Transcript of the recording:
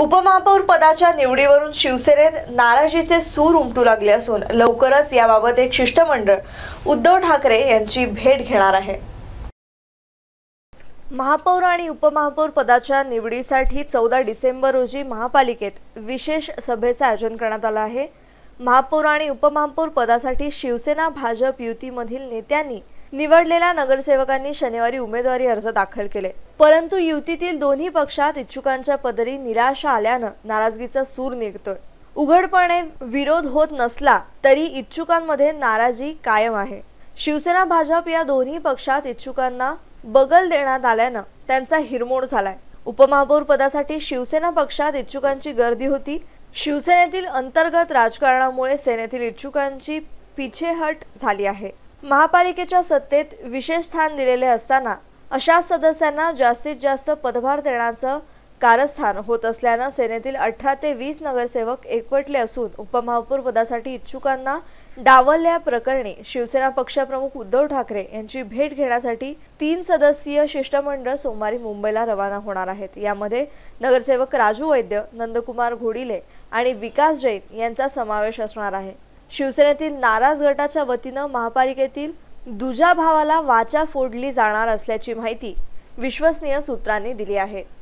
उपमहापौर पदाच्या निवडीवरून शिवसेनेत नाराजीचे सूर उमटू लागले असून लवकरच याबाबत एक शिष्टमंडळ उद्धव ठाकरे यांची भेट घेणार आहे महापौर आणि उपमहापौर पदाच्या निवडीसाठी चौदा डिसेंबर रोजी महापालिकेत विशेष सभेचं आयोजन करण्यात आलं आहे महापौर आणि उपमहापौर पदासाठी शिवसेना भाजप युतीमधील नेत्यांनी निवडलेल्या नगरसेवकांनी शनिवारी उमेदवारी अर्ज दाखल केले परंतु युतीतील दोन्ही पक्षात इच्छुकांच्या पदरी निराशा आल्यानं नाराजगीचा सूर निघतोय उघडपणे विरोध होत नसला तरी इच्छुकांमध्ये नाराजी कायम आहे शिवसेना भाजप या दोन्ही पक्षात इच्छुकांना बगल देण्यात आल्यानं त्यांचा हिरमोड झालाय उपमहापौर पदासाठी शिवसेना पक्षात इच्छुकांची गर्दी होती शिवसेनेतील अंतर्गत राजकारणामुळे सेनेतील इच्छुकांची पिछेहट झाली आहे महापालिकेच्या सत्तेत विशेष स्थान दिलेले असताना अशा सदस्यांना जास्तीत जास्त पदभार देण्याचं कारस्थान होत असल्यानं सेनेतील अठरा ते वीस नगरसेवक एकवटले असून उपमहापौर पदासाठी इच्छुकांना डावलल्या प्रकरणी शिवसेना पक्षप्रमुख उद्धव ठाकरे यांची भेट घेण्यासाठी तीन सदस्यीय शिष्टमंडळ सोमवारी मुंबईला रवाना होणार आहेत यामध्ये नगरसेवक राजू वैद्य नंदकुमार घोडिले आणि विकास जैन यांचा समावेश असणार आहे शिवसेनेतील नाराज गटाच्या वतीनं महापालिकेतील दुजा भावाला वाचा फोडली जाणार असल्याची माहिती विश्वसनीय सूत्रांनी दिली आहे